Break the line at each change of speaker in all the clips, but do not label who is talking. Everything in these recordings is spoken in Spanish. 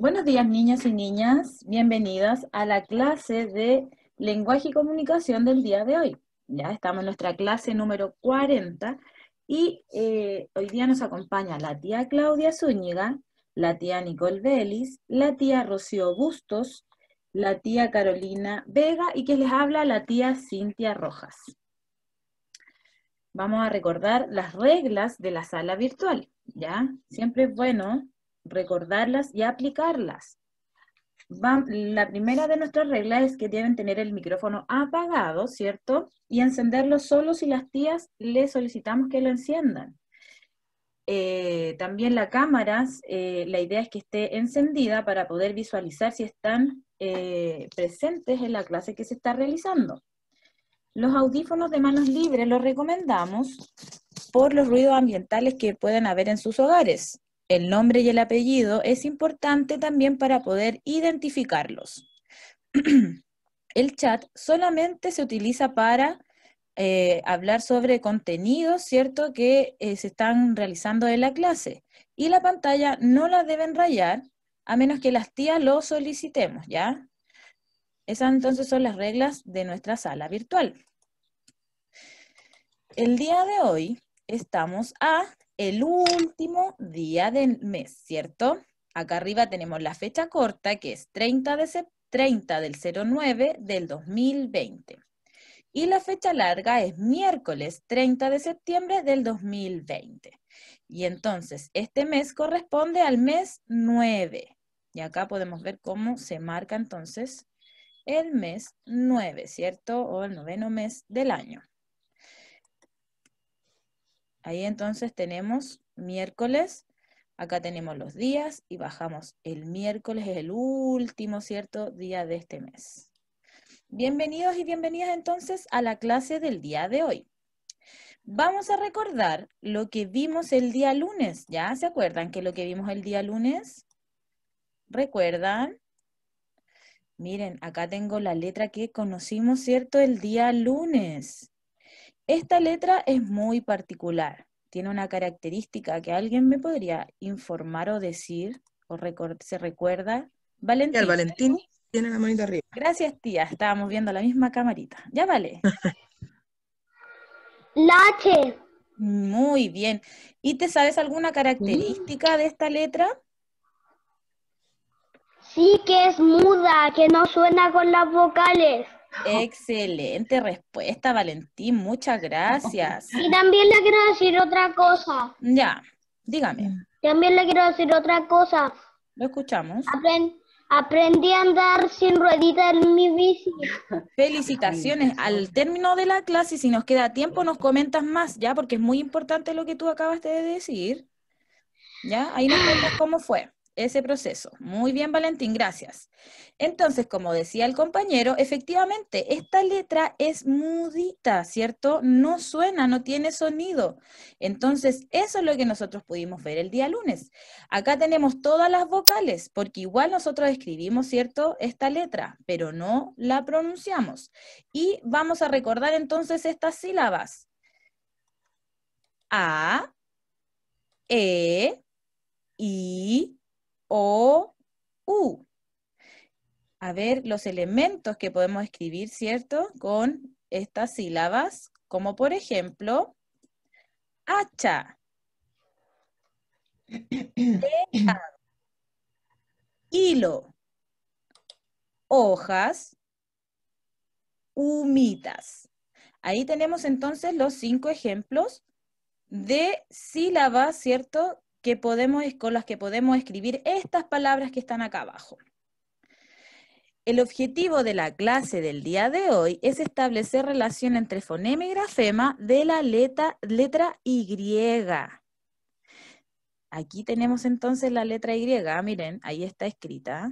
Buenos días, niños y niñas. Bienvenidas a la clase de lenguaje y comunicación del día de hoy. Ya estamos en nuestra clase número 40 y eh, hoy día nos acompaña la tía Claudia Zúñiga, la tía Nicole Vélez, la tía Rocío Bustos, la tía Carolina Vega y que les habla la tía Cintia Rojas. Vamos a recordar las reglas de la sala virtual, ¿ya? Siempre es bueno recordarlas y aplicarlas. la primera de nuestras reglas es que deben tener el micrófono apagado, ¿cierto? Y encenderlo solo si las tías le solicitamos que lo enciendan. Eh, también la cámara, eh, la idea es que esté encendida para poder visualizar si están eh, presentes en la clase que se está realizando. Los audífonos de manos libres los recomendamos por los ruidos ambientales que pueden haber en sus hogares el nombre y el apellido es importante también para poder identificarlos. el chat solamente se utiliza para eh, hablar sobre contenidos, ¿cierto?, que eh, se están realizando en la clase. Y la pantalla no la deben rayar a menos que las tías lo solicitemos, ¿ya? Esas entonces son las reglas de nuestra sala virtual. El día de hoy estamos a el último día del mes, ¿cierto? Acá arriba tenemos la fecha corta, que es 30, de 30 del 09 del 2020. Y la fecha larga es miércoles 30 de septiembre del 2020. Y entonces, este mes corresponde al mes 9. Y acá podemos ver cómo se marca entonces el mes 9, ¿cierto? O el noveno mes del año. Ahí entonces tenemos miércoles, acá tenemos los días y bajamos. El miércoles es el último, ¿cierto?, día de este mes. Bienvenidos y bienvenidas entonces a la clase del día de hoy. Vamos a recordar lo que vimos el día lunes, ¿ya? ¿Se acuerdan que lo que vimos el día lunes? ¿Recuerdan? Miren, acá tengo la letra que conocimos, ¿cierto? El día lunes. Esta letra es muy particular, tiene una característica que alguien me podría informar o decir, o se recuerda. Valentín. El Valentín tiene la manita arriba. Gracias, tía, estábamos viendo la misma camarita. Ya vale. Lache. Muy bien. ¿Y te sabes alguna característica de esta letra? Sí, que es muda, que no suena con las vocales. Excelente respuesta, Valentín. Muchas gracias. Y también le
quiero decir otra cosa. Ya, dígame. Mm. También le quiero decir otra cosa. Lo escuchamos. aprendí a andar sin ruedita en mi bici. Felicitaciones.
Al término de la clase, si nos queda tiempo, nos comentas más, ¿ya? Porque es muy importante lo que tú acabaste de decir. ¿Ya? Ahí nos cuentas cómo fue ese proceso. Muy bien, Valentín, gracias. Entonces, como decía el compañero, efectivamente, esta letra es mudita, ¿cierto? No suena, no tiene sonido. Entonces, eso es lo que nosotros pudimos ver el día lunes. Acá tenemos todas las vocales, porque igual nosotros escribimos, ¿cierto? Esta letra, pero no la pronunciamos. Y vamos a recordar entonces estas sílabas. A, E, I, o u. A ver los elementos que podemos escribir, ¿cierto? Con estas sílabas, como por ejemplo, hacha, hilo, hojas, humitas. Ahí tenemos entonces los cinco ejemplos de sílabas, ¿cierto? que podemos, con las que podemos escribir estas palabras que están acá abajo. El objetivo de la clase del día de hoy es establecer relación entre fonema y grafema de la letra, letra Y. Aquí tenemos entonces la letra Y, ah, miren, ahí está escrita.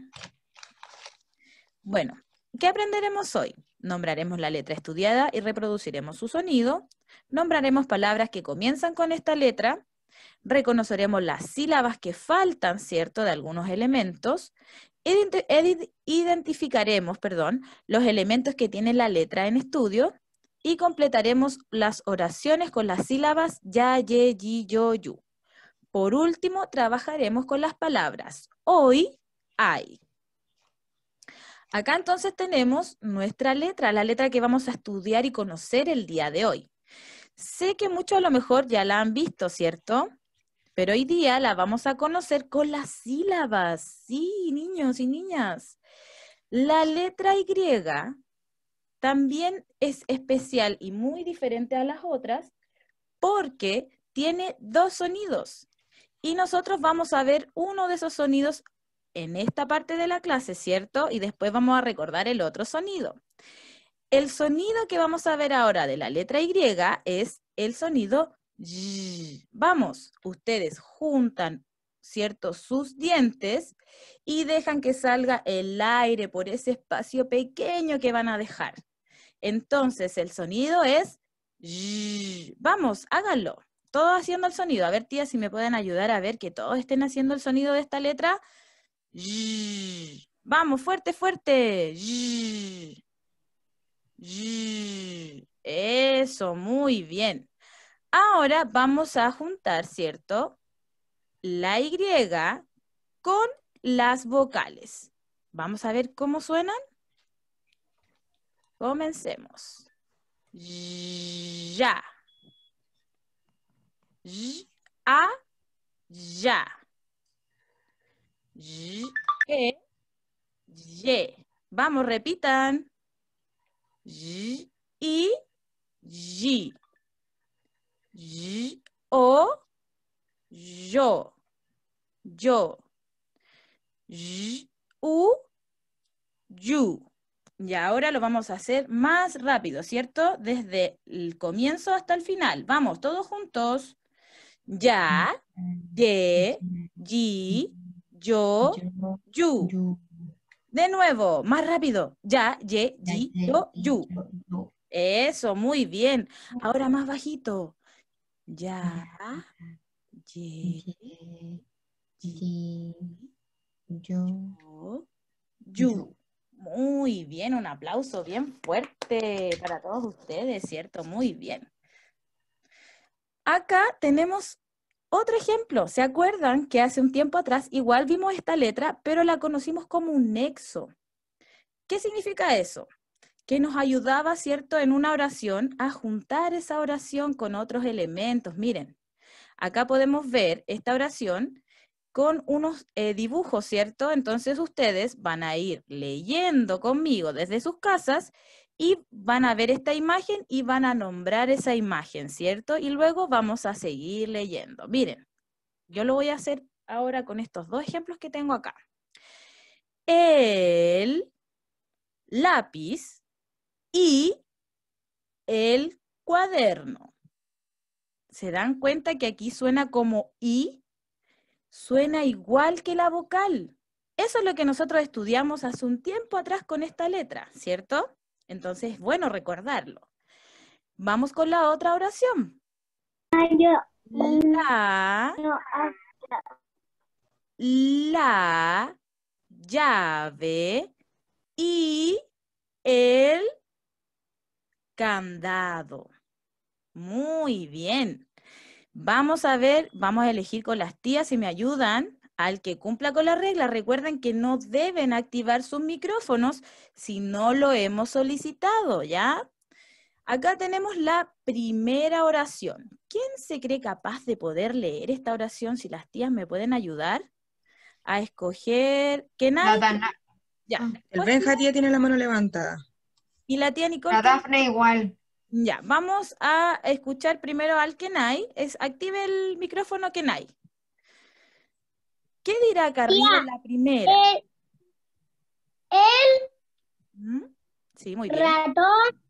Bueno, ¿qué aprenderemos hoy? Nombraremos la letra estudiada y reproduciremos su sonido. Nombraremos palabras que comienzan con esta letra reconoceremos las sílabas que faltan, ¿cierto?, de algunos elementos, identificaremos, perdón, los elementos que tiene la letra en estudio y completaremos las oraciones con las sílabas ya, ye, yi, yo, yu. Por último, trabajaremos con las palabras hoy, hay. Acá entonces tenemos nuestra letra, la letra que vamos a estudiar y conocer el día de hoy. Sé que muchos a lo mejor ya la han visto, ¿cierto? Pero hoy día la vamos a conocer con las sílabas. Sí, niños y niñas. La letra Y también es especial y muy diferente a las otras porque tiene dos sonidos. Y nosotros vamos a ver uno de esos sonidos en esta parte de la clase, ¿cierto? Y después vamos a recordar el otro sonido. El sonido que vamos a ver ahora de la letra Y es el sonido Y. Vamos, ustedes juntan, ¿cierto? Sus dientes y dejan que salga el aire por ese espacio pequeño que van a dejar. Entonces, el sonido es Y. Vamos, háganlo. Todos haciendo el sonido. A ver, tía, si me pueden ayudar a ver que todos estén haciendo el sonido de esta letra. Y. Vamos, fuerte, fuerte. Y. Eso, muy bien. Ahora vamos a juntar, ¿cierto? La Y con las vocales. Vamos a ver cómo suenan. Comencemos. Ya. Ya. ya. E, y, Vamos, repitan. J y J. o yo. Yo. u Y ahora lo vamos a hacer más rápido, ¿cierto? Desde el comienzo hasta el final. Vamos, todos juntos. Ya, de, y yo, yu. De nuevo, más rápido. Ya, ye, ji, yo, yu. Eso, muy bien. Ahora más bajito. Ya, ye, ji, yo, yu. Muy bien, un aplauso bien fuerte para todos ustedes, ¿cierto? Muy bien. Acá tenemos otro ejemplo, ¿se acuerdan que hace un tiempo atrás igual vimos esta letra, pero la conocimos como un nexo? ¿Qué significa eso? Que nos ayudaba, ¿cierto?, en una oración a juntar esa oración con otros elementos. Miren, acá podemos ver esta oración con unos eh, dibujos, ¿cierto? Entonces ustedes van a ir leyendo conmigo desde sus casas y van a ver esta imagen y van a nombrar esa imagen, ¿cierto? Y luego vamos a seguir leyendo. Miren, yo lo voy a hacer ahora con estos dos ejemplos que tengo acá. El lápiz y el cuaderno. ¿Se dan cuenta que aquí suena como I? Suena igual que la vocal. Eso es lo que nosotros estudiamos hace un tiempo atrás con esta letra, ¿cierto? Entonces es bueno recordarlo. Vamos con la otra oración. La, ah, la llave y el candado. Muy bien. Vamos a ver, vamos a elegir con las tías si me ayudan al que cumpla con la regla, Recuerden que no deben activar sus micrófonos si no lo hemos solicitado, ¿ya? Acá tenemos la primera oración. ¿Quién se cree capaz de poder leer esta oración? Si las tías me pueden ayudar a escoger. ¿Qué nadie? Ya. Ah,
el Benja tía tiene la mano levantada.
Y la tía Nicole. La Dafne igual. Ya, vamos a escuchar primero al Kenai. Es, active el micrófono Kenai. ¿Qué dirá Carmina en la primera? El,
¿Mm? sí, muy bien. ratón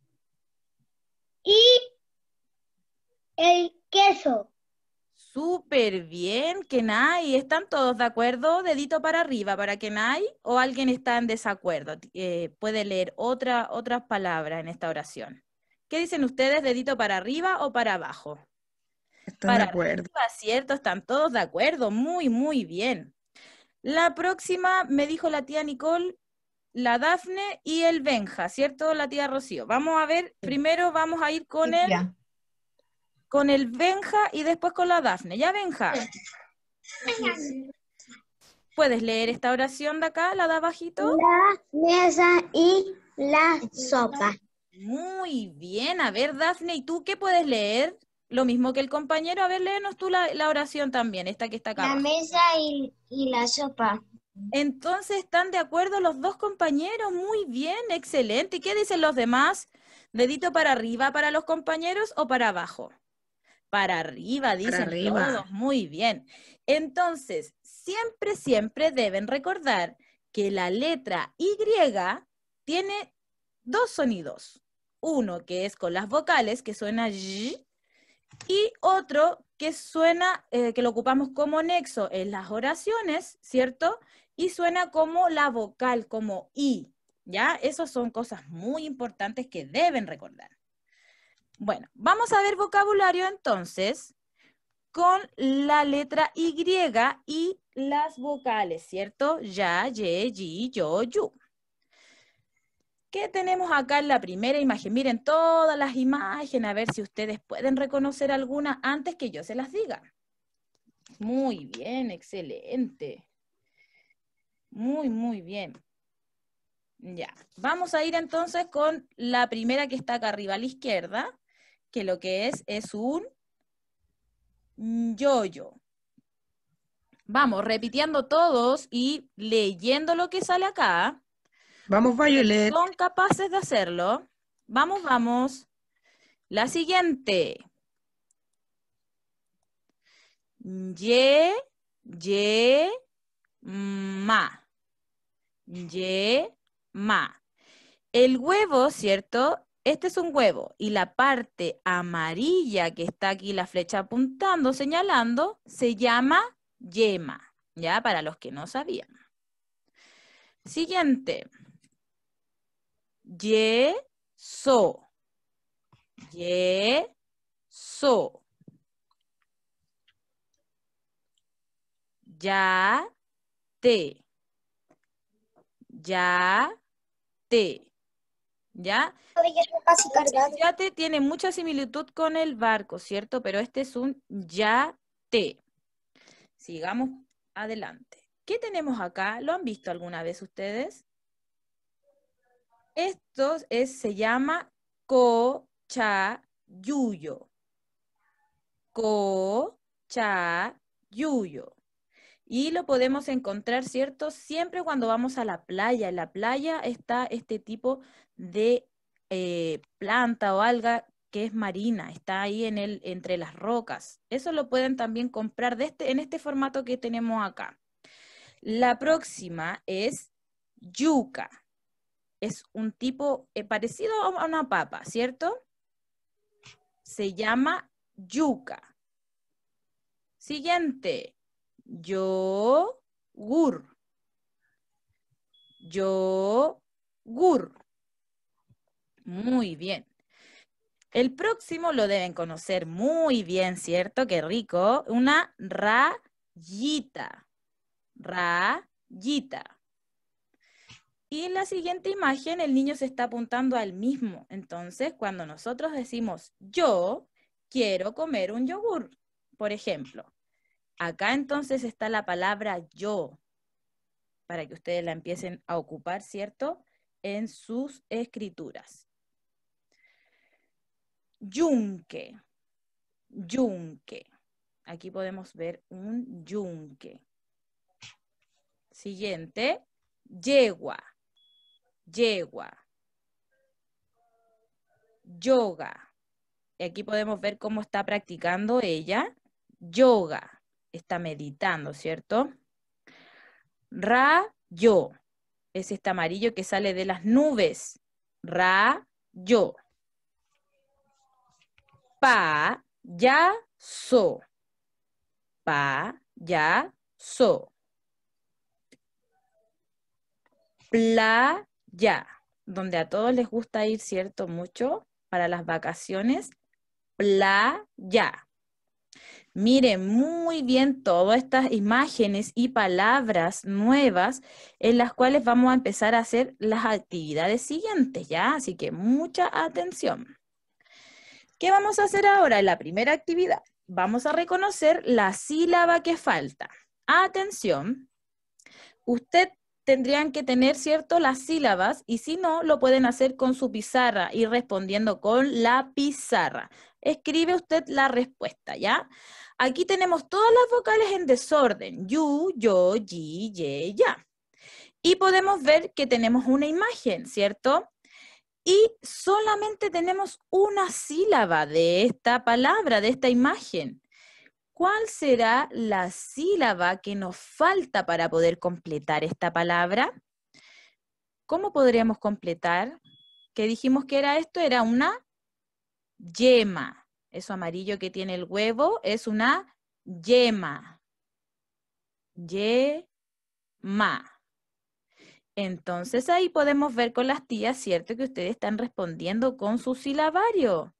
y el queso.
Súper bien, Kenai. ¿Están todos de acuerdo? Dedito para arriba para Kenai o alguien está en desacuerdo. Eh, puede leer otra, otras palabras en esta oración. ¿Qué dicen ustedes? ¿Dedito para arriba o para abajo? Están para de acuerdo. están todos de acuerdo, muy, muy bien. La próxima me dijo la tía Nicole, la Dafne y el Benja, ¿cierto? La tía Rocío. Vamos a ver, primero vamos a ir con el, con el Benja y después con la Dafne. ¿Ya, Benja? ¿Puedes leer esta oración de acá, la de abajito?
La mesa y la sopa. Muy
bien, a ver, Dafne, ¿y tú qué puedes leer? Lo mismo que el compañero, a ver, léenos tú la, oración también, esta que está acá. La mesa y, la sopa. Entonces, ¿están de acuerdo los dos compañeros? Muy bien, excelente. ¿Y qué dicen los demás? ¿Dedito para arriba para los compañeros o para abajo? Para arriba, dicen arriba. Muy bien. Entonces, siempre, siempre deben recordar que la letra Y tiene dos sonidos. Uno que es con las vocales, que suena Y, y otro que suena, eh, que lo ocupamos como nexo en las oraciones, ¿cierto? Y suena como la vocal, como I, ¿ya? Esas son cosas muy importantes que deben recordar. Bueno, vamos a ver vocabulario entonces con la letra Y y las vocales, ¿cierto? Ya, ye, y, yo, yu. ¿Qué tenemos acá en la primera imagen? Miren todas las imágenes, a ver si ustedes pueden reconocer alguna antes que yo se las diga. Muy bien, excelente. Muy, muy bien. Ya, vamos a ir entonces con la primera que está acá arriba a la izquierda, que lo que es es un yo -yo. Vamos, repitiendo todos y leyendo lo que sale acá. Vamos, Violet. Son capaces de hacerlo. Vamos, vamos. La siguiente. Yema. ye, ma. Ye, ma. El huevo, ¿cierto? Este es un huevo y la parte amarilla que está aquí, la flecha apuntando, señalando, se llama yema, ya para los que no sabían. Siguiente ye so ya te, ya te. ¿Ya? Ya te tiene mucha similitud con el barco, ¿cierto? Pero este es un ya-te. Sigamos adelante. ¿Qué tenemos acá? ¿Lo han visto alguna vez ustedes? Esto es, se llama cochayuyo. yuyo, Y lo podemos encontrar, ¿cierto? Siempre cuando vamos a la playa. En la playa está este tipo de eh, planta o alga que es marina, está ahí en el, entre las rocas. Eso lo pueden también comprar este, en este formato que tenemos acá. La próxima es yuca es un tipo eh, parecido a una papa, ¿cierto? Se llama yuca. Siguiente, yogur. Yogur. Muy bien. El próximo lo deben conocer muy bien, ¿cierto? Qué rico. Una rayita. Rayita. Y en la siguiente imagen el niño se está apuntando al mismo. Entonces, cuando nosotros decimos yo quiero comer un yogur, por ejemplo, acá entonces está la palabra yo, para que ustedes la empiecen a ocupar, ¿cierto? En sus escrituras. Yunque, yunque. Aquí podemos ver un yunque. Siguiente, yegua yegua, yoga. Y aquí podemos ver cómo está practicando ella. Yoga, está meditando, ¿cierto? yo es este amarillo que sale de las nubes. yo Pa, ya, so. Pa, ya, so. Pla, ya, donde a todos les gusta ir, ¿cierto? Mucho para las vacaciones, playa. Miren muy bien todas estas imágenes y palabras nuevas en las cuales vamos a empezar a hacer las actividades siguientes, ¿ya? Así que mucha atención. ¿Qué vamos a hacer ahora? La primera actividad. Vamos a reconocer la sílaba que falta. Atención. Usted tendrían que tener, ¿cierto?, las sílabas y si no, lo pueden hacer con su pizarra y respondiendo con la pizarra. Escribe usted la respuesta, ¿ya? Aquí tenemos todas las vocales en desorden, yu, yo, yi, ye, ya. Y podemos ver que tenemos una imagen, ¿cierto? Y solamente tenemos una sílaba de esta palabra, de esta imagen. ¿Cuál será la sílaba que nos falta para poder completar esta palabra? ¿Cómo podríamos completar? Que dijimos que era esto, era una yema. Eso amarillo que tiene el huevo es una yema. Yema. Entonces ahí podemos ver con las tías, ¿cierto? Que ustedes están respondiendo con su silabario.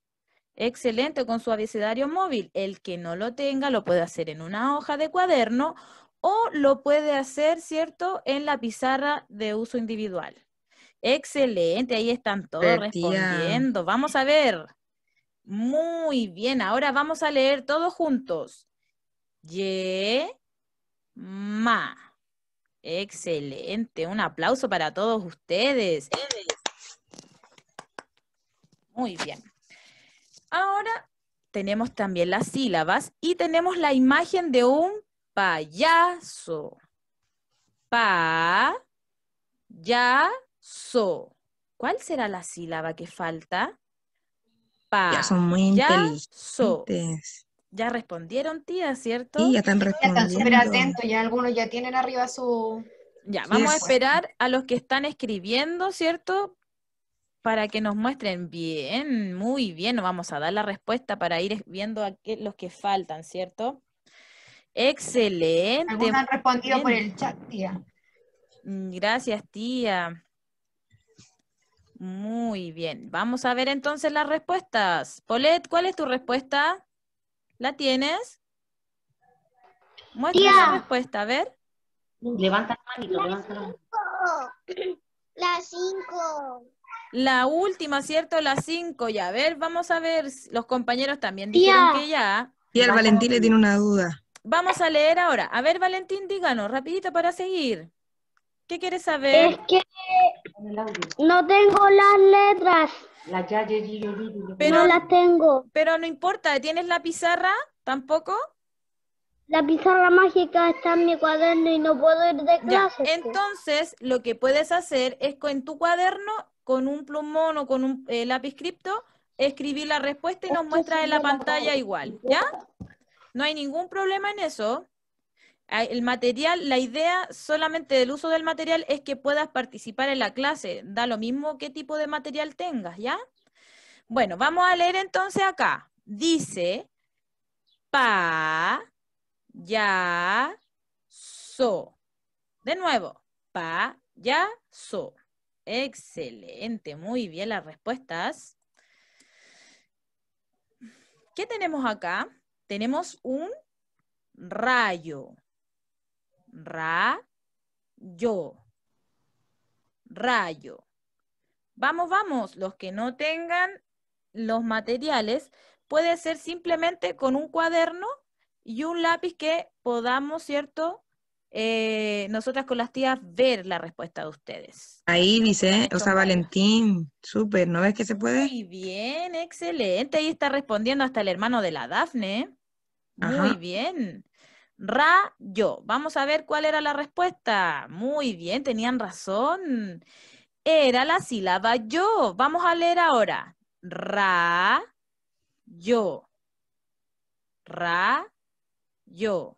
Excelente con su abecedario móvil. El que no lo tenga lo puede hacer en una hoja de cuaderno o lo puede hacer, ¿cierto?, en la pizarra de uso individual. Excelente, ahí están todos respondiendo. Vamos a ver. Muy bien, ahora vamos a leer todos juntos. Ye, ma. Excelente, un aplauso para todos ustedes. Muy bien. Ahora tenemos también las sílabas y tenemos la imagen de un payaso. Pa, ya, so. ¿Cuál será la sílaba que falta? Pa, ya Ya respondieron, tía, ¿cierto? Sí, ya están respondiendo. Ya están súper atentos, ya algunos ya tienen arriba su... Ya, vamos a esperar a los que están escribiendo, ¿cierto? para que nos muestren bien, muy bien, nos vamos a dar la respuesta para ir viendo a los que faltan, ¿cierto? Excelente. han respondido por el chat, tía. Mm, gracias, tía. Muy bien. Vamos a ver entonces las respuestas. Polet, ¿cuál es tu respuesta? ¿La tienes? Muestra la respuesta, a ver. Levanta la mano, levanta la mano. La 5. La última, ¿cierto? La cinco, ya. A ver, vamos a ver. Los compañeros también dijeron que ya.
Y el Valentín le tiene una duda.
Vamos a leer ahora. A ver, Valentín, díganos, rapidito para seguir. ¿Qué quieres saber? Es que
no tengo las letras.
Pero, no las tengo. Pero no importa, ¿tienes la pizarra tampoco?
La pizarra mágica está en mi cuaderno y no puedo ir de clase. Pues. Entonces, lo
que puedes hacer es con tu cuaderno con un plumón o con un eh, lápiz cripto, escribir la respuesta y nos muestra en la pantalla igual, ¿ya? No hay ningún problema en eso. El material, la idea solamente del uso del material es que puedas participar en la clase, da lo mismo qué tipo de material tengas, ¿ya? Bueno, vamos a leer entonces acá. Dice, pa, ya, so. De nuevo, pa, ya, so. Excelente, muy bien las respuestas. ¿Qué tenemos acá? Tenemos un rayo. Ra-yo. Rayo. Vamos, vamos. Los que no tengan los materiales, puede ser simplemente con un cuaderno y un lápiz que podamos, ¿cierto? Eh, nosotras con las tías ver la respuesta de ustedes.
Ahí dice, Rosa o sea, Valentín, súper, ¿no ves que se puede? Muy
bien, excelente. Ahí está respondiendo hasta el hermano de la Dafne. Muy bien. Ra, yo. Vamos a ver cuál era la respuesta. Muy bien, tenían razón. Era la sílaba yo. Vamos a leer ahora. Ra, yo. Ra, yo.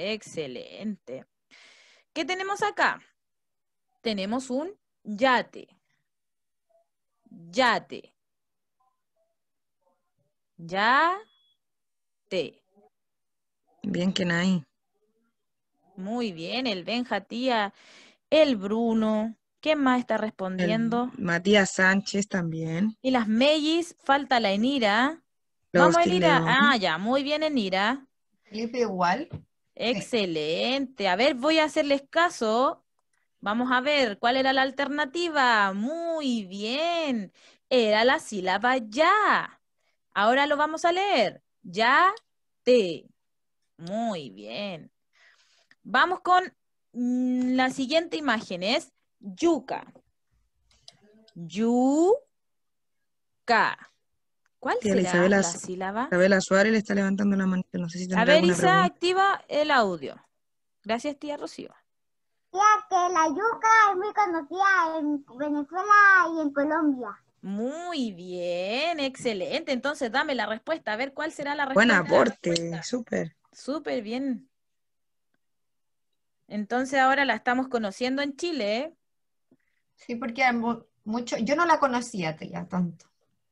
Excelente. ¿Qué tenemos acá? Tenemos un yate. Yate. Yate.
Bien, ¿quién hay?
Muy bien, el Benjatía, el Bruno. ¿Quién más está respondiendo?
Matías Sánchez también.
Y las Mellis, falta la Enira.
Vamos, Enira. Ah, ya,
muy bien, Enira. Felipe igual. Excelente. A ver, voy a hacerles caso. Vamos a ver, ¿cuál era la alternativa? Muy bien. Era la sílaba ya. Ahora lo vamos a leer. Ya te. Muy bien. Vamos con mm, la siguiente imagen. Es yuca.
Yuca.
¿Cuál será Isabela, la sílaba?
Isabela Suárez le está levantando la mano. No sé A ver, Isa,
activa el audio. Gracias, tía Rocío. Tía, que la yuca es muy conocida en Venezuela y en Colombia. Muy bien, excelente. Entonces, dame la respuesta. A ver, ¿cuál será la respuesta? Buen
aporte, súper.
Súper bien. Entonces, ahora la estamos conociendo en Chile. ¿eh?
Sí, porque mucho, yo no la conocía, tía, tanto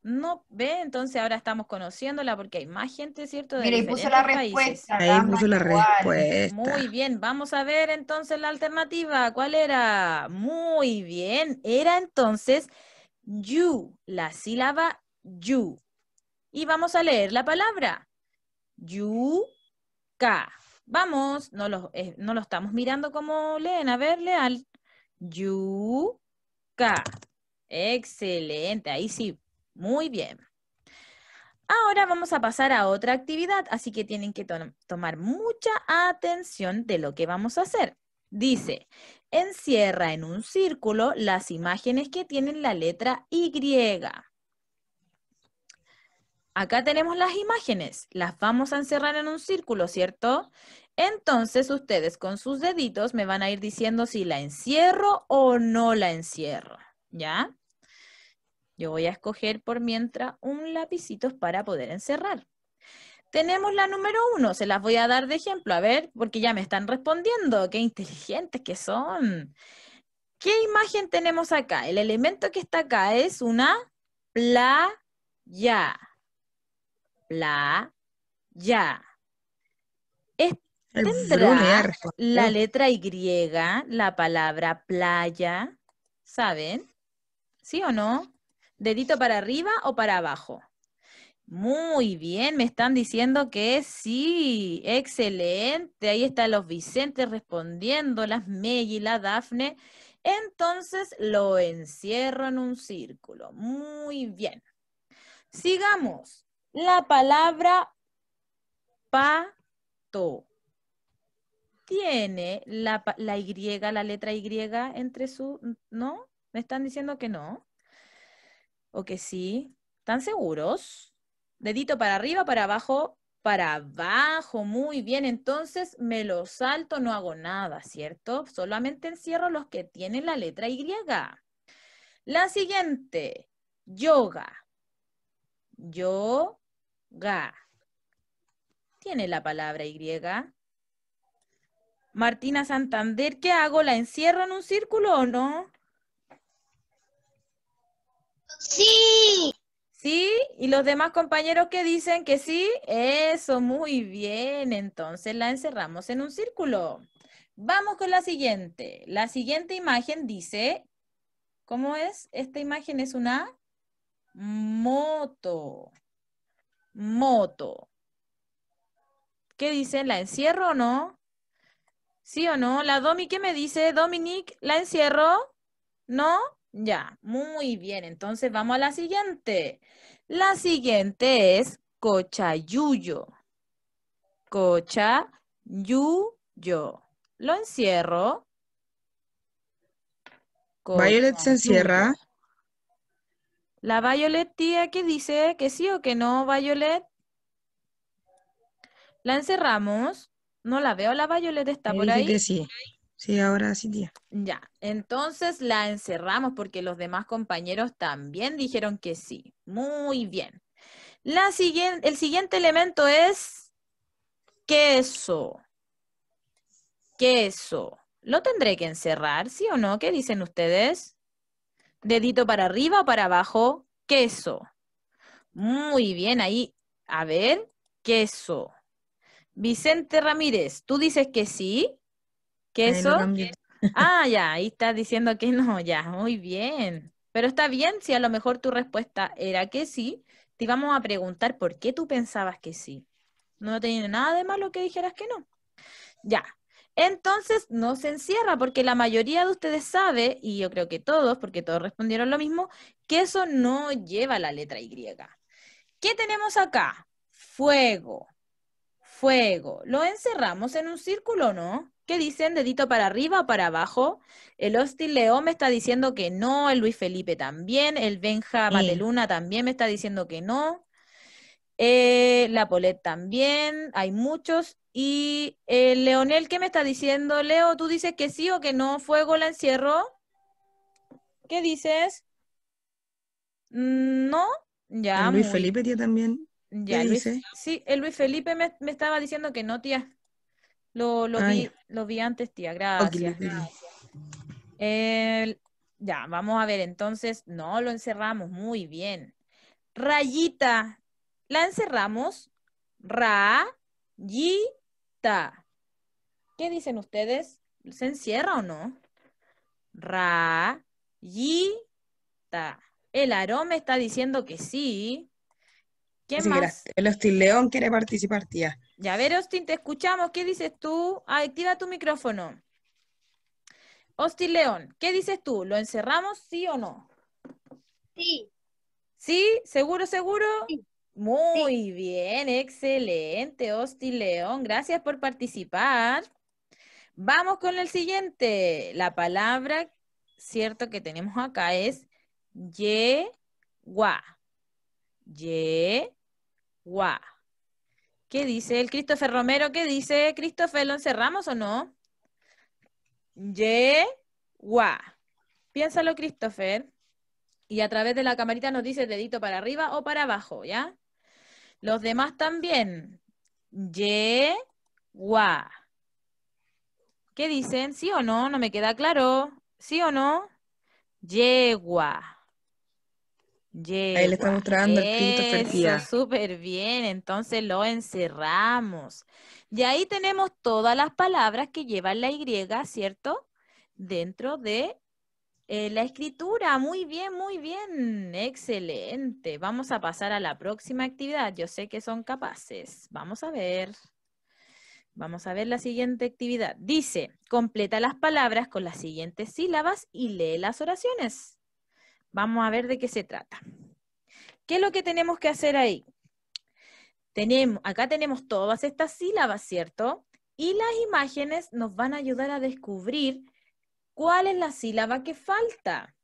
no ve, entonces ahora estamos conociéndola porque hay más gente, ¿cierto? De Mira, puso la respuesta. Ahí puso la respuesta. Muy bien, vamos a ver entonces la alternativa. ¿Cuál era? Muy bien, era entonces you, la sílaba you. Y vamos a leer la palabra yuka Vamos, no lo, eh, no lo estamos mirando como leen. A ver, leal. ka Excelente, ahí sí muy bien. Ahora vamos a pasar a otra actividad, así que tienen que tomar mucha atención de lo que vamos a hacer. Dice, encierra en un círculo las imágenes que tienen la letra Y. Acá tenemos las imágenes, las vamos a encerrar en un círculo, ¿cierto? Entonces ustedes con sus deditos me van a ir diciendo si la encierro o no la encierro, ¿ya? Yo voy a escoger por mientras un lapicito para poder encerrar. Tenemos la número uno, se las voy a dar de ejemplo, a ver, porque ya me están respondiendo, qué inteligentes que son. ¿Qué imagen tenemos acá? El elemento que está acá es una playa. Playa. Es tendrá la ¿eh? letra Y, la palabra playa, ¿saben? ¿Sí o no? ¿Dedito para arriba o para abajo? Muy bien, me están diciendo que sí, excelente. Ahí están los Vicentes respondiendo, las y la Dafne. Entonces lo encierro en un círculo. Muy bien. Sigamos. La palabra pato tiene la Y, la letra Y entre su, ¿no? Me están diciendo que no. ¿O que sí? ¿Están seguros? Dedito para arriba, para abajo, para abajo. Muy bien, entonces me lo salto, no hago nada, ¿cierto? Solamente encierro los que tienen la letra Y. La siguiente, yoga. Yoga. Tiene la palabra Y. Martina Santander, ¿qué hago? ¿La encierro en un círculo o no? Sí. ¿Sí? ¿Y los demás compañeros que dicen que sí? Eso, muy bien. Entonces la encerramos en un círculo. Vamos con la siguiente. La siguiente imagen dice, ¿cómo es? Esta imagen es una moto. Moto. ¿Qué dice? ¿La encierro o no? ¿Sí o no? La Domi, ¿qué me dice? ¿Dominique? ¿la encierro? ¿No? Ya, muy bien. Entonces vamos a la siguiente. La siguiente es cochayuyo. Cochayuyo. Lo encierro.
Violet se encierra.
La Violet tía que dice que sí o que no, Violet. La encerramos. No la veo, la Violet está por ahí. Que
sí. Sí, ahora sí, tía.
Ya, entonces la encerramos porque los demás compañeros también dijeron que sí. Muy bien. La el siguiente elemento es queso. Queso. ¿Lo tendré que encerrar, sí o no? ¿Qué dicen ustedes? Dedito para arriba o para abajo, queso. Muy bien, ahí, a ver, queso. Vicente Ramírez, ¿tú dices que sí? Que eso... Ah, ya, ahí estás diciendo que no, ya, muy bien. Pero está bien si a lo mejor tu respuesta era que sí, te íbamos a preguntar por qué tú pensabas que sí. No tenía nada de malo que dijeras que no. Ya. Entonces no se encierra porque la mayoría de ustedes sabe, y yo creo que todos, porque todos respondieron lo mismo, que eso no lleva la letra Y. ¿Qué tenemos acá? Fuego, fuego. Lo encerramos en un círculo, ¿no? ¿Qué dicen? ¿Dedito para arriba o para abajo? El Hostil León me está diciendo que no, el Luis Felipe también, el Benja Mateluna también me está diciendo que no, eh, la Polet también, hay muchos. Y el eh, Leonel, ¿qué me está diciendo? Leo, ¿tú dices que sí o que no? ¿Fuego la encierro? ¿Qué dices? Mm, ¿No? Ya. Luis Felipe
tiene también. Ya,
sí, el eh, Luis Felipe me, estaba diciendo que no, tía. Lo, ah, vi, antes, tía, gracias. ya, vamos a ver, entonces, no, lo encerramos, muy bien. Rayita, la encerramos, Ra rayita. ¿Qué dicen ustedes? ¿Se encierra o no? Rayita. El aroma está diciendo que sí. ¿Qué más?
el Hostil León quiere participar, tía.
Ya, a ver, Austin, te escuchamos. ¿Qué dices tú? activa tu micrófono. Hostil León, ¿qué dices tú? ¿Lo encerramos, sí o no? Sí. ¿Sí? ¿Seguro, seguro? Sí. Muy bien, excelente, Hostil León. Gracias por participar. Vamos con el siguiente. La palabra, cierto, que tenemos acá es yegua. Ye ¿Qué dice el Christopher Romero? ¿Qué dice Christopher? ¿Lo encerramos o no? Ye, guau. Piénsalo, Christopher. Y a través de la camarita nos dice dedito para arriba o para abajo, ¿ya? Los demás también. Ye, ¿Qué dicen? ¿Sí o no? No me queda claro. ¿Sí o no? Yegua. Ahí le está mostrando el pito perdida. Súper bien, entonces lo encerramos. Y ahí tenemos todas las palabras que llevan la Y, ¿cierto? Dentro de eh, la escritura. Muy bien, muy bien. Excelente. Vamos a pasar a la próxima actividad. Yo sé que son capaces. Vamos a ver. Vamos a ver la siguiente actividad. Dice, completa las palabras con las siguientes sílabas y lee las oraciones. Vamos a ver de qué se trata. ¿Qué es lo que tenemos que hacer ahí? Tenemos, acá tenemos todas estas sílabas, ¿cierto? Y las imágenes nos van a ayudar a descubrir cuál es la sílaba que falta.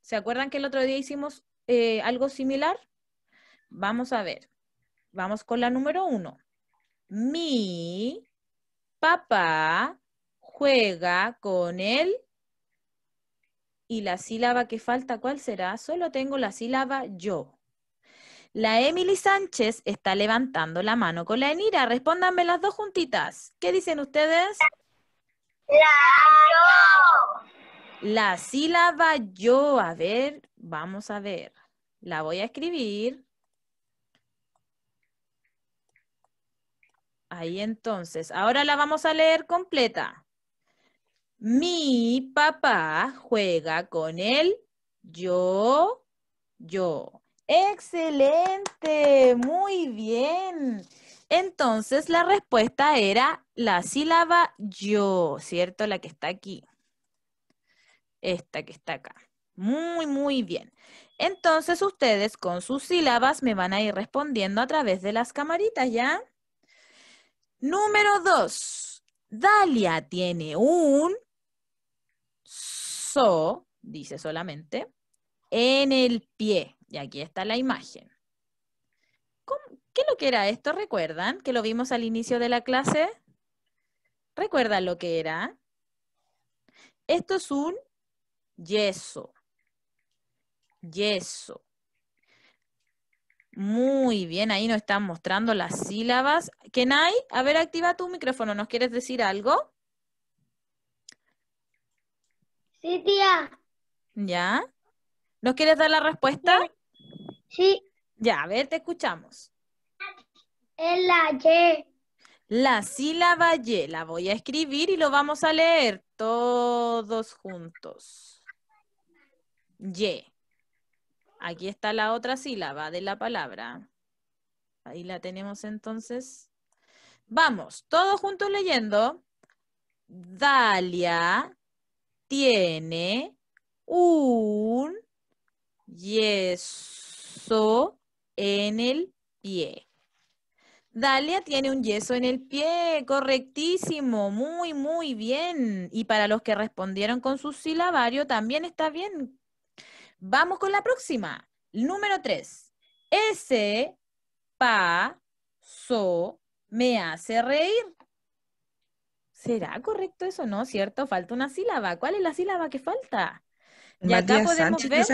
¿Se acuerdan que el otro día hicimos eh, algo similar? Vamos a ver. Vamos con la número uno. Mi papá juega con el y la sílaba que falta, ¿cuál será? Solo tengo la sílaba yo. La Emily Sánchez está levantando la mano con la Enira. Respóndanme las dos juntitas. ¿Qué dicen ustedes? La yo. La sílaba yo. A ver, vamos a ver. La voy a escribir. Ahí entonces. Ahora la vamos a leer completa. Mi papá juega con él. yo, yo. Excelente, muy bien. Entonces la respuesta era la sílaba yo, ¿cierto? La que está aquí. Esta que está acá. Muy, muy bien. Entonces ustedes con sus sílabas me van a ir respondiendo a través de las camaritas, ¿ya? Número dos. Dalia tiene un So, dice solamente, en el pie. Y aquí está la imagen. ¿Qué lo que era esto? ¿Recuerdan que lo vimos al inicio de la clase? ¿Recuerdan lo que era? Esto es un yeso. Yeso. Muy bien, ahí nos están mostrando las sílabas. Kenai, a ver, activa tu micrófono. ¿Nos quieres decir algo? Sí, tía. ¿Ya? ¿Nos quieres dar la respuesta? Sí. Ya, a ver, te escuchamos. Es la Y. La sílaba Y. La voy a escribir y lo vamos a leer todos juntos. Y. Aquí está la otra sílaba de la palabra. Ahí la tenemos entonces. Vamos, todos juntos leyendo. Dalia, tiene un yeso en el pie. Dalia tiene un yeso en el pie, correctísimo, muy, muy bien. Y para los que respondieron con su silabario, también está bien. Vamos con la próxima. Número 3. Ese pa me hace reír. ¿Será correcto eso? No, ¿cierto? Falta una sílaba. ¿Cuál es la sílaba que falta? Ya acá podemos ver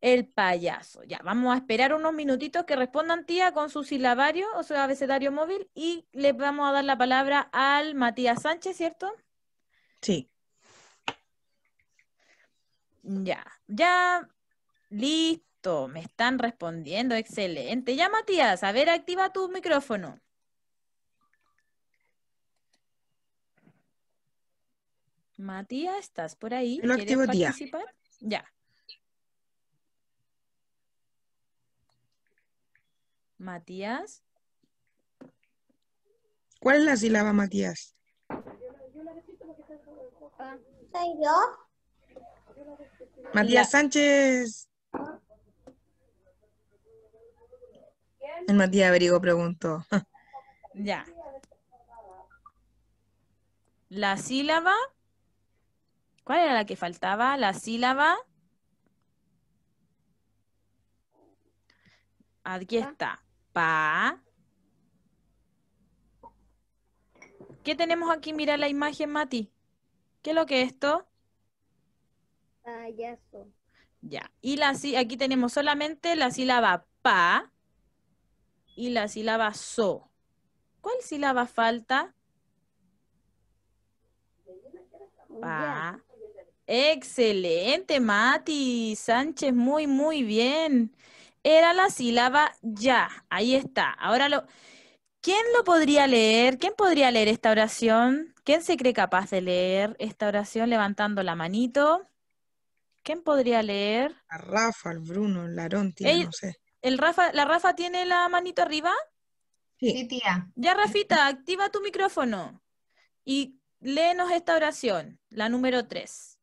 el payaso. Ya, vamos a esperar unos minutitos que respondan tía con su silabario o su abecedario móvil y le vamos a dar la palabra al Matías Sánchez, ¿cierto? Sí. Ya, ya, listo, me están respondiendo, excelente. Ya Matías, a ver, activa tu micrófono. Matías, ¿estás por ahí? Lo activo participar? Ya. Matías.
¿Cuál es la sílaba, Matías? yo? Matías Sánchez. El Matías Abrigo preguntó.
ya. La sílaba ¿Cuál era la que faltaba? La sílaba. Aquí está. Pa. ¿Qué tenemos aquí? Mira la imagen, Mati. ¿Qué es lo que es esto?
Payaso.
Ya. Y la, aquí tenemos solamente la sílaba pa y la sílaba so. ¿Cuál sílaba falta? Pa. Excelente, Mati. Sánchez, muy, muy bien. Era la sílaba ya. Ahí está. Ahora lo... ¿Quién lo podría leer? ¿Quién podría leer esta oración? ¿Quién se cree capaz de leer esta oración levantando la manito? ¿Quién podría leer?
Rafa, el Bruno, el Larón, no sé.
Rafa, ¿La Rafa tiene la manito arriba? Sí. sí, tía. Ya, Rafita, activa tu micrófono y léenos esta oración, la número 3.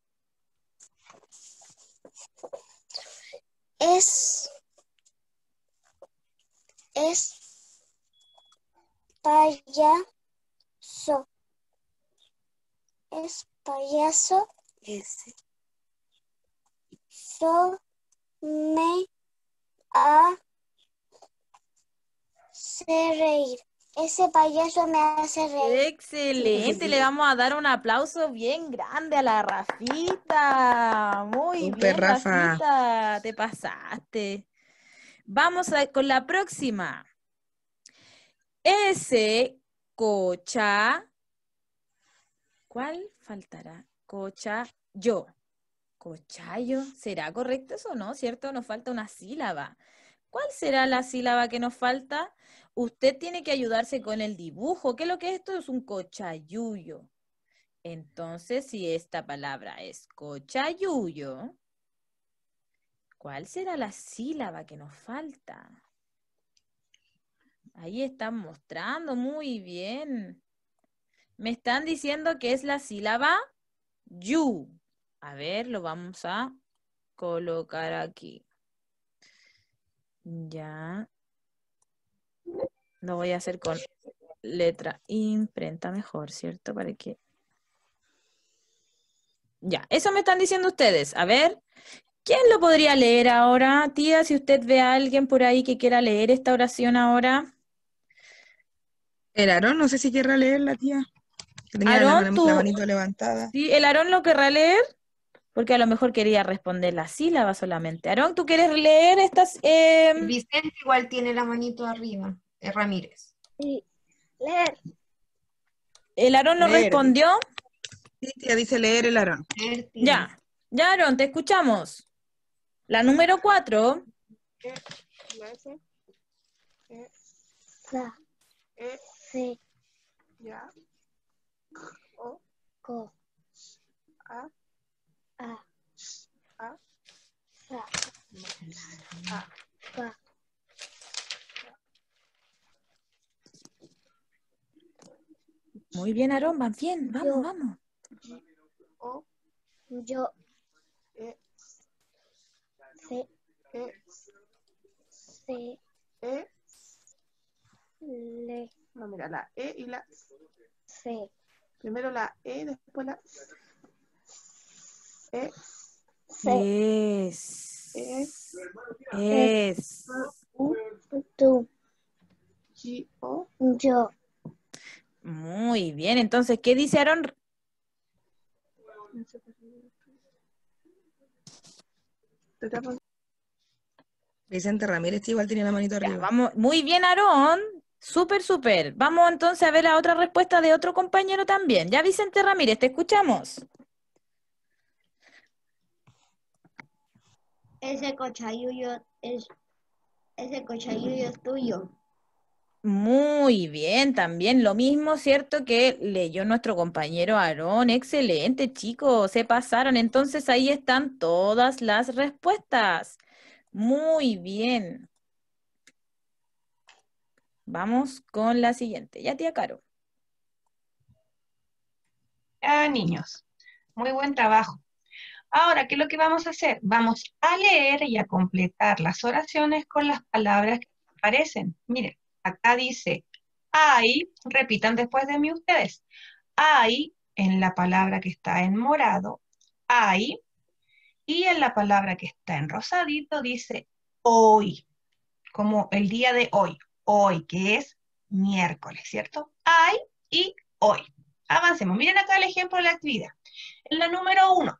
es es payaso es payaso me a se reír ese payaso me hace reír. Excelente, le vamos a dar un aplauso bien grande a la Rafita. Muy bien, Rafita, te pasaste. Vamos a, con la próxima. Ese cocha. ¿Cuál faltará? Cocha yo. Cochayo, ¿será correcto eso o no? ¿Cierto? Nos falta una sílaba. ¿Cuál será la sílaba que nos falta? Usted tiene que ayudarse con el dibujo. ¿Qué es lo que es esto? Es un cochayuyo. Entonces, si esta palabra es cochayuyo, ¿cuál será la sílaba que nos falta? Ahí están mostrando muy bien. Me están diciendo que es la sílaba yu. A ver, lo vamos a colocar aquí. Ya, lo voy a hacer con letra imprenta mejor, ¿cierto? Para que... Ya, eso me están diciendo ustedes. A ver, ¿quién lo podría leer ahora? Tía, si usted ve a alguien por ahí que quiera leer esta oración ahora. El
Aarón, no sé si querrá leerla, tía. Aarón, la, levantada.
Sí, el Aarón lo querrá leer porque a lo mejor quería responder la sílaba solamente. Aarón, ¿tú quieres leer estas? Em? Vicente igual tiene la
manito arriba. Ramírez. Sí. Leer. ¿El Aarón no respondió? Sí, tía, dice leer el Aarón. Ya, ya Aarón, te
escuchamos. La número cuatro. O. Muy bien, Aarón, van bien, vamos, yo, vamos. O, yo,
eh. C. Eh. C. E. Eh. le. No, mira, la E y la C. Primero la E, después la E.
C. Es.
E. Es. Es. U. Tú. G. O.
Yo. Muy bien, entonces,
¿qué dice Aaron? Vicente Ramírez igual tiene la manito arriba. Vamos,
muy bien, Aarón. Súper, súper. Vamos entonces a ver la otra respuesta de otro compañero también. Ya, Vicente Ramírez, te escuchamos.
Ese cochayuyo es, ese cochayuyo es tuyo.
Muy bien, también lo mismo, ¿cierto? Que leyó nuestro compañero Aarón. Excelente, chicos, se pasaron. Entonces ahí están todas las respuestas. Muy bien.
Vamos con la siguiente. Ya, tía Caro. Ah, niños, muy buen trabajo. Ahora, ¿qué es lo que vamos a hacer? Vamos a leer y a completar las oraciones con las palabras que aparecen. Miren, acá dice hay, repitan después de mí ustedes, hay en la palabra que está en morado, hay, y en la palabra que está en rosadito dice hoy, como el día de hoy, hoy, que es miércoles, ¿cierto? Hay y hoy. Avancemos. Miren acá el ejemplo de la actividad. En la número uno,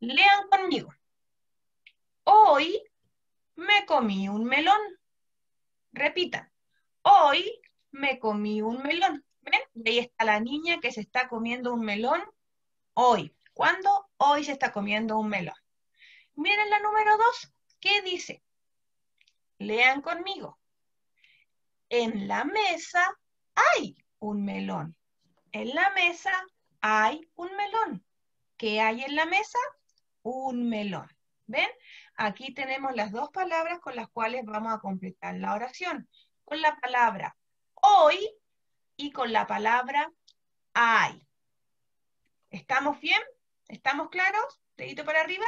lean conmigo. Hoy me comí un melón. Repitan hoy me comí un melón. ¿Ven? Y ahí está la niña que se está comiendo un melón hoy. ¿Cuándo? Hoy se está comiendo un melón. Miren la número dos. ¿Qué dice? Lean conmigo. En la mesa hay un melón. En la mesa hay un melón. ¿Qué hay en la mesa? Un melón. ¿Ven? Aquí tenemos las dos palabras con las cuales vamos a completar la oración con la palabra hoy y con la palabra hay. ¿Estamos bien? ¿Estamos claros? Dedito para arriba.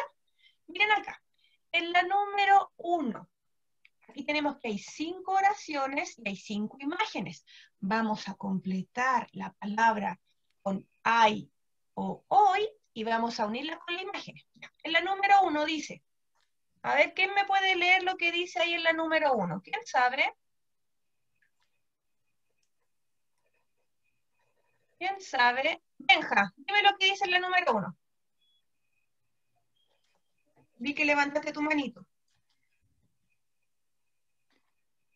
Miren acá, en la número uno, aquí tenemos que hay cinco oraciones y hay cinco imágenes. Vamos a completar la palabra con hay o hoy y vamos a unirla con la imagen. En la número uno dice, a ver, ¿quién me puede leer lo que dice ahí en la número uno? ¿Quién sabe? ¿Quién sabe? Benja, dime lo que dice la número uno. Vi que levantaste tu manito.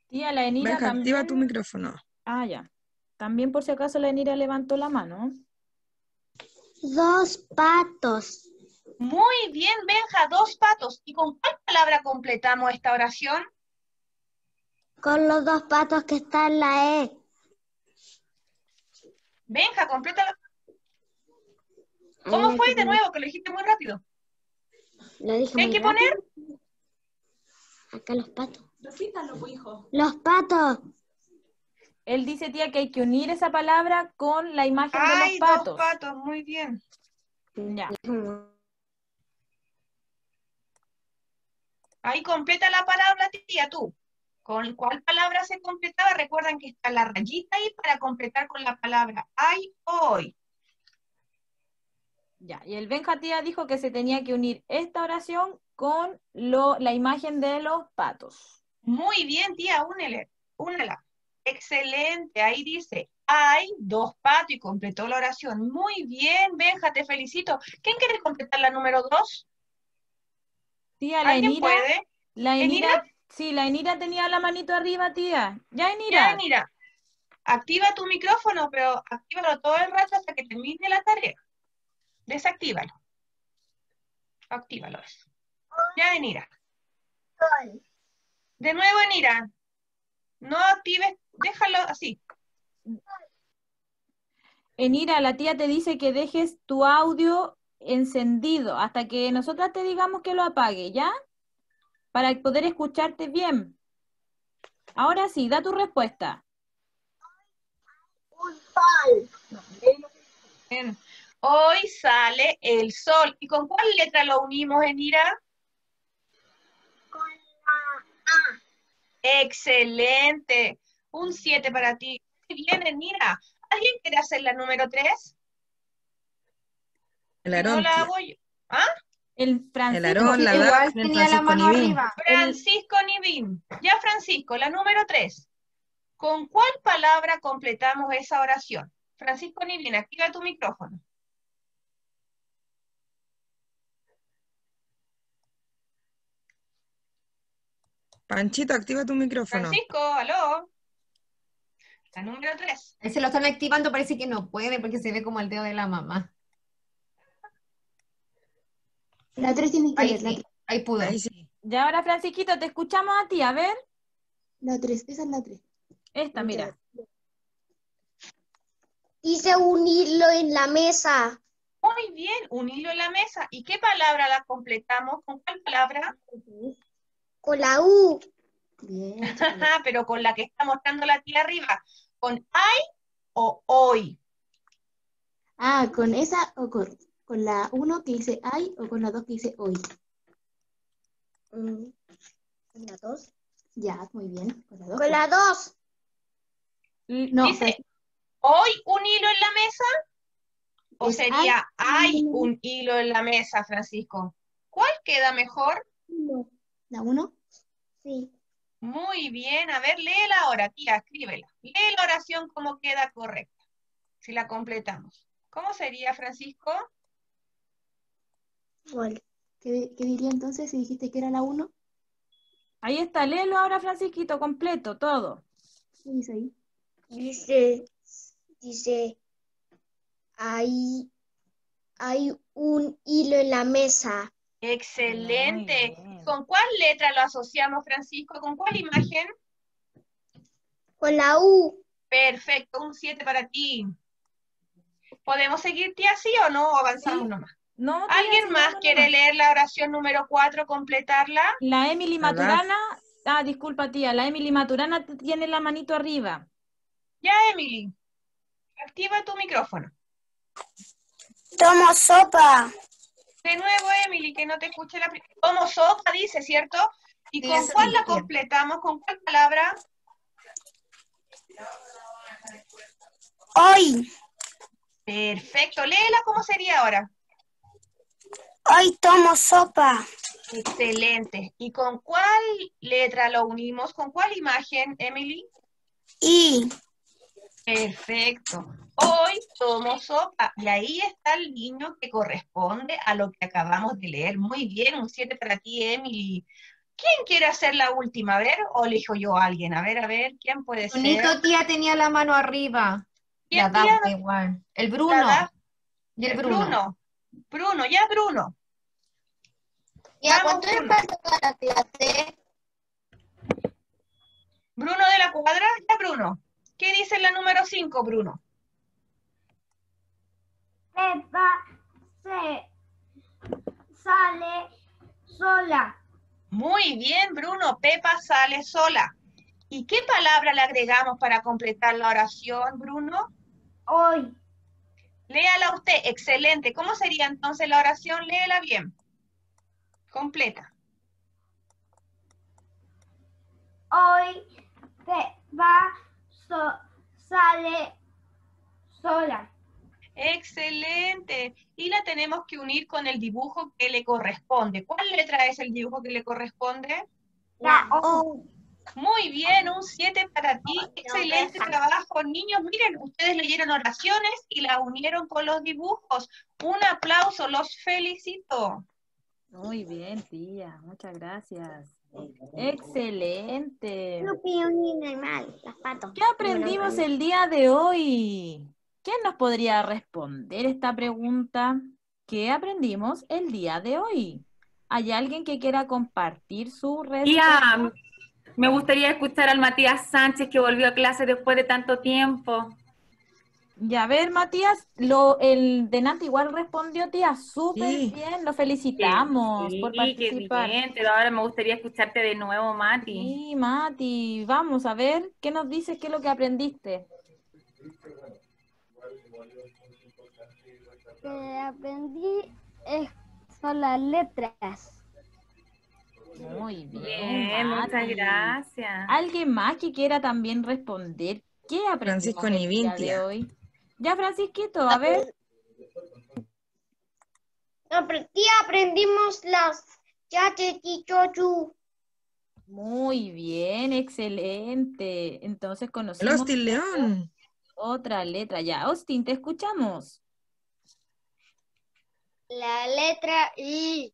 Tía, la Enira Benja, activa tu micrófono.
Ah, ya. También por si acaso la Enira levantó la mano.
Dos patos. Muy bien, Benja, dos patos. ¿Y con cuál palabra completamos esta oración? Con
los dos patos que están en la E.
Benja, completa la... Ah, ¿Cómo fue de nuevo? Que lo dijiste muy rápido. dije ¿Qué hay que poner? Acá los patos. Pues, hijo. Los
patos. Él dice, tía, que hay que unir esa palabra con la imagen de los patos.
patos, muy bien. Ya. Ahí completa la palabra, tía, tú. ¿Con cuál palabra se completaba? Recuerdan que está la rayita ahí para completar con la palabra hay hoy. Ya, y el tía, dijo que se tenía que unir esta oración con lo, la imagen de los patos. Muy bien, tía, únele, únela. Excelente, ahí dice, hay dos patos y completó la oración. Muy bien, Benja, te felicito. ¿Quién quiere completar la número dos? Tía, la Enira. Puede? La Sí, la Enira tenía la manito arriba, tía. Ya, Enira. Ya, Enira. Activa tu micrófono, pero actívalo todo el rato hasta que termine la tarea. Desactívalo. Actívalo Ya, Enira. De nuevo, Enira. No actives, déjalo así. Enira,
la tía te dice que dejes tu audio encendido hasta que nosotras te digamos que lo apague, ¿ya? para poder escucharte bien. Ahora sí, da tu respuesta.
Hoy sale el sol. ¿Y con cuál letra lo unimos, Enira? Con la A. Excelente. Un 7 para ti. bien, Enira. ¿Alguien quiere hacer la número 3? la hago yo. ¿Ah? El Francisco. Francisco Ya Francisco, la número tres. ¿Con cuál palabra completamos esa oración? Francisco Nibín, activa tu micrófono. Panchito, activa tu micrófono. Francisco, aló. La número tres. Se lo están activando, parece que no puede porque se ve como el dedo de la mamá. La tres tiene que ahí Ahí pudo. Ahí Y ahora,
Francisquito, te escuchamos a ti, a ver. La tres, esa es
la tres. Esta, mira. hice unirlo en la mesa. Muy bien, un hilo en la mesa. ¿Y qué palabra la completamos? ¿Con cuál palabra? Con la U. Bien. Pero con la que está mostrando la tía arriba. ¿Con ay o hoy? Ah, con esa o con con la 1 que dice hay o con la 2 que dice hoy. Mm. ¿Con la 2? Ya, muy bien. Con la 2. Con la 2. Mm, no, dice, pues ¿hoy un hilo en la mesa? ¿O sería hay, un hilo en la mesa, Francisco? ¿Cuál queda mejor? ¿La 1? Sí. Muy bien, a ver, léela ahora, tía, escríbela. Lee la oración como queda correcta, si la completamos. ¿Cómo sería, Francisco? Vale. ¿Qué, diría
entonces si dijiste que era la 1? Ahí está, léelo ahora, Francisquito, completo, todo.
¿Qué dice ahí? Dice, dice, hay, un hilo en la mesa. Excelente. ¿Con cuál letra lo asociamos, Francisco? ¿Con cuál imagen? Con la U. Perfecto, un 7 para ti. ¿Podemos seguirte así o no? ¿O avanzamos nomás? ¿Alguien más quiere leer la oración número 4, completarla? La Emily Maturana, ah, disculpa tía, la Emily Maturana
tiene la manito arriba. Ya, Emily,
activa tu micrófono.
Tomo sopa.
De nuevo, Emily, que no te escuche la primera. Tomo sopa, dice, ¿cierto? ¿Y con cuál la completamos? ¿Con cuál palabra? Hoy. Perfecto, léela cómo sería ahora. Hoy tomo sopa. Excelente. ¿Y con cuál letra lo unimos? ¿Con cuál imagen, Emily? Y. Perfecto. Hoy tomo sopa. Y ahí está el niño que corresponde a lo que acabamos de leer. Muy bien, un 7 para ti, Emily. ¿Quién quiere hacer la última? A ver, o elijo yo a alguien. A ver, a ver, ¿quién puede ser? Unito, tía tenía la mano arriba. ¿Quién la tía? Igual. El Bruno. y el Bruno. Bruno, ya Bruno. ¿Ya la clase? Bruno de la cuadra, ya Bruno. ¿Qué dice la número 5, Bruno? Pepa se sale sola. Muy bien, Bruno. Pepa sale sola. ¿Y qué palabra le agregamos para completar la oración, Bruno? Hoy. Léala usted, excelente. ¿Cómo sería entonces la oración? Léela bien, completa. Hoy te va sale sola. Excelente. Y la tenemos que unir con el dibujo que le corresponde. ¿Cuál letra es el dibujo que le corresponde?
La O.
Muy bien, un 7 para ti. Excelente trabajo. Niños, miren, ustedes leyeron oraciones y la unieron con los dibujos. Un aplauso, los felicito. Muy bien,
tía. Muchas gracias. Excelente. No ni las ¿Qué aprendimos el día de hoy? ¿Quién nos podría responder esta pregunta? ¿Qué aprendimos el día de hoy? ¿Hay alguien que quiera compartir su respuesta? Me gustaría escuchar al Matías Sánchez que volvió a clase después de tanto tiempo. Ya, a ver, Matías, lo, el de Nati igual respondió, tía, súper bien, lo felicitamos por participar. Bien, pero ahora me gustaría escucharte de nuevo, Mati. Sí, Mati, vamos a ver, ¿qué nos dices, qué es lo que aprendiste? Que aprendí son las letras. Muy bien. muchas gracias. ¿Alguien más que quiera también responder? ¿Qué aprendimos Francisco hoy? Ya, Francisquito, a ah, ver. Ya aprendimos las Yachechichochu. Muy bien, excelente. Entonces conocemos... Austin León. Otra letra, ya. Austin, te escuchamos.
La letra I.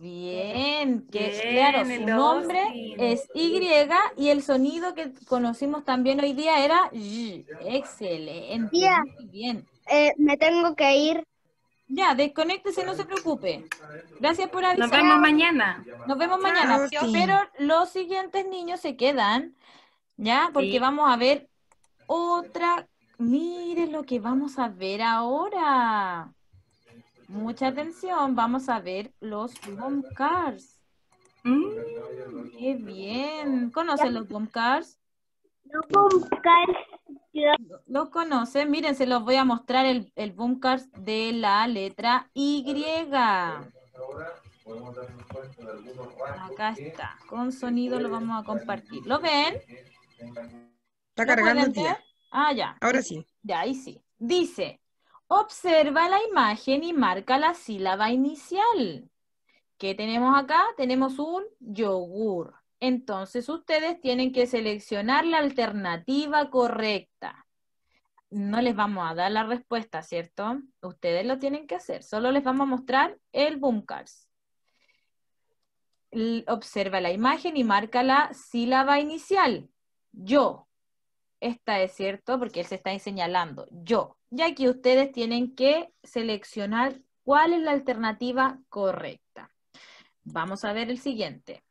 Bien, que es claro, su nombre es Y y el sonido que conocimos también hoy día era Y. Excelente. bien. Eh, me tengo que ir. Ya, desconéctese, no se preocupe. Gracias por avisar. Nos vemos mañana. Nos vemos mañana. Pero los siguientes niños se quedan, ¿ya? Porque vamos a ver otra. Mire lo que vamos a ver ahora. Mucha atención, vamos a ver los bunkers. cars. Mm. ¡Qué bien! ¿Conocen los bomb cars? Los bomb lo conoce, miren, se los voy a mostrar el, el de la letra Y.
Acá está,
con sonido lo vamos a compartir. ¿Lo ven?
Está cargando el día.
Ah, ya. Ahora sí. Ya, ahí sí. Dice, Observa la imagen y marca la sílaba inicial. ¿Qué tenemos acá? Tenemos un yogur. Entonces ustedes tienen que seleccionar la alternativa correcta. No les vamos a dar la respuesta, ¿cierto? Ustedes lo tienen que hacer. Solo les vamos a mostrar el Bunkers. Observa la imagen y marca la sílaba inicial. Yo. Esta es cierto, porque él se está señalando, yo, ya que ustedes tienen que seleccionar cuál es la alternativa correcta. Vamos a ver el siguiente.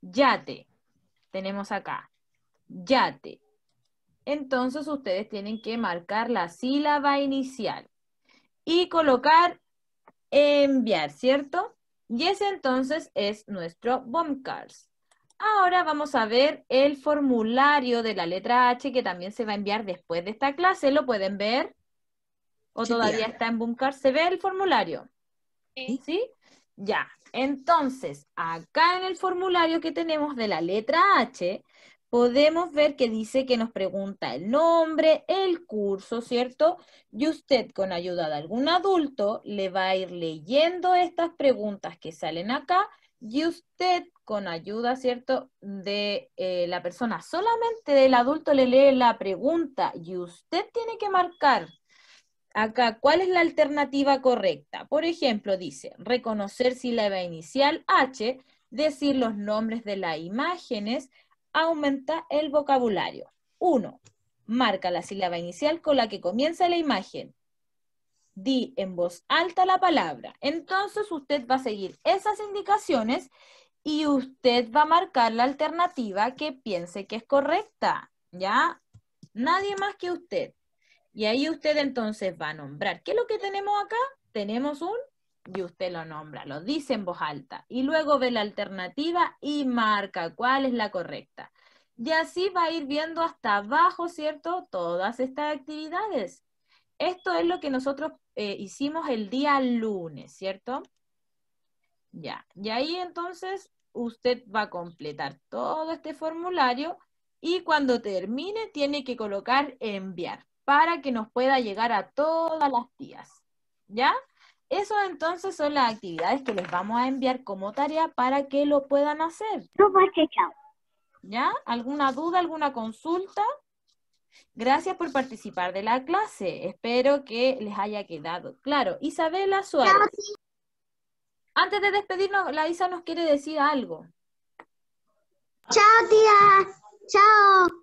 Yate, tenemos acá, yate. Entonces ustedes tienen que marcar la sílaba inicial y colocar enviar, ¿cierto? Y ese entonces es nuestro bombcars. Ahora vamos a ver el formulario de la letra H que también se va a enviar después de esta clase. ¿Lo pueden ver? ¿O todavía está en Boomcard. ¿Se ve el formulario? ¿Sí? Ya. Entonces, acá en el formulario que tenemos de la letra H, podemos ver que dice que nos pregunta el nombre, el curso, ¿cierto? Y usted con ayuda de algún adulto le va a ir leyendo estas preguntas que salen acá y usted con ayuda, ¿cierto?, de eh, la persona. Solamente el adulto le lee la pregunta y usted tiene que marcar acá cuál es la alternativa correcta. Por ejemplo, dice, reconocer sílaba inicial H, decir los nombres de las imágenes, aumenta el vocabulario. Uno, Marca la sílaba inicial con la que comienza la imagen di en voz alta la palabra. Entonces usted va a seguir esas indicaciones y usted va a marcar la alternativa que piense que es correcta, ¿ya? Nadie más que usted. Y ahí usted entonces va a nombrar. ¿Qué es lo que tenemos acá? Tenemos un y usted lo nombra, lo dice en voz alta. Y luego ve la alternativa y marca cuál es la correcta. Y así va a ir viendo hasta abajo, ¿cierto? Todas estas actividades. Esto es lo que nosotros eh, hicimos el día lunes, ¿cierto? Ya, y ahí entonces usted va a completar todo este formulario y cuando termine tiene que colocar enviar para que nos pueda llegar a todas las tías. ¿Ya? Eso entonces son las actividades que les vamos a enviar como tarea para que lo puedan hacer. ¿Ya? ¿Alguna duda, alguna consulta? Gracias por participar de la clase. Espero que les haya quedado claro. Isabela Suárez. Antes de despedirnos,
la nos quiere decir algo. Chao, tía. Chao.